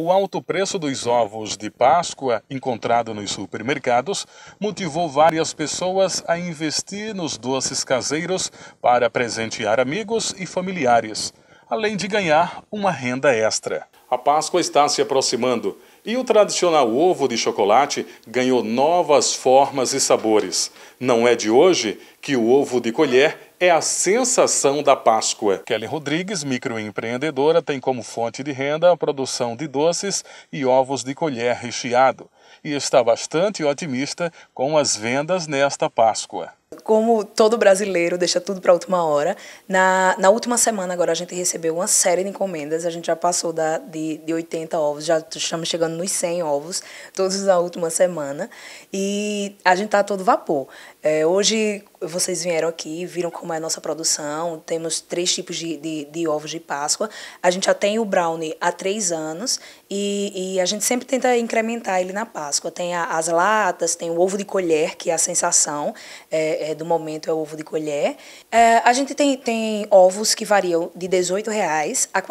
O alto preço dos ovos de Páscoa encontrado nos supermercados motivou várias pessoas a investir nos doces caseiros para presentear amigos e familiares, além de ganhar uma renda extra. A Páscoa está se aproximando e o tradicional ovo de chocolate ganhou novas formas e sabores. Não é de hoje que o ovo de colher é a sensação da Páscoa. Kellen Rodrigues, microempreendedora, tem como fonte de renda a produção de doces e ovos de colher recheado e está bastante otimista com as vendas nesta Páscoa. Como todo brasileiro deixa tudo para a última hora, na, na última semana agora a gente recebeu uma série de encomendas, a gente já passou da, de, de 80 ovos, já estamos chegando nos 100 ovos, todos na última semana, e a gente está todo vapor. É, hoje vocês vieram aqui, viram como é a nossa produção, temos três tipos de, de, de ovos de Páscoa. A gente já tem o brownie há três anos e, e a gente sempre tenta incrementar ele na Páscoa. Tem a, as latas, tem o ovo de colher, que é a sensação é, é, do momento, é o ovo de colher. É, a gente tem, tem ovos que variam de R$ reais a R$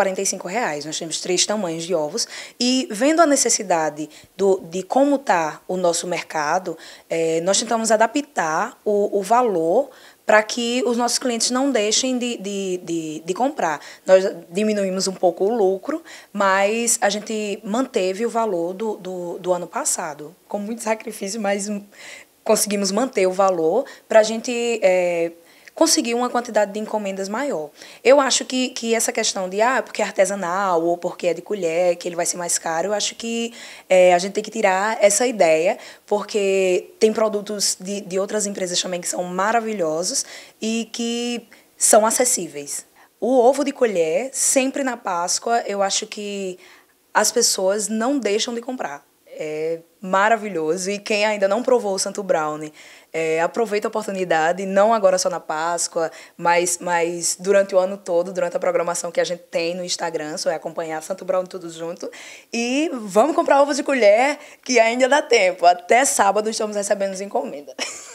reais. Nós temos três tamanhos de ovos e vendo a necessidade do, de como está o nosso mercado, é, nós tentamos adaptar o, o valor valor para que os nossos clientes não deixem de, de, de, de, comprar. Nós diminuímos um pouco o lucro, mas a gente manteve o valor do, do, do ano passado, com muito sacrifício, mas conseguimos manter o valor para a gente é, conseguir uma quantidade de encomendas maior. Eu acho que, que essa questão de, ah, porque é artesanal ou porque é de colher, que ele vai ser mais caro, eu acho que é, a gente tem que tirar essa ideia, porque tem produtos de, de outras empresas também que são maravilhosos e que são acessíveis. O ovo de colher, sempre na Páscoa, eu acho que as pessoas não deixam de comprar é maravilhoso. E quem ainda não provou o Santo Brownie, é, aproveita a oportunidade, não agora só na Páscoa, mas, mas durante o ano todo, durante a programação que a gente tem no Instagram, só é acompanhar Santo Brownie tudo junto. E vamos comprar ovos de colher, que ainda dá tempo. Até sábado estamos recebendo as encomendas.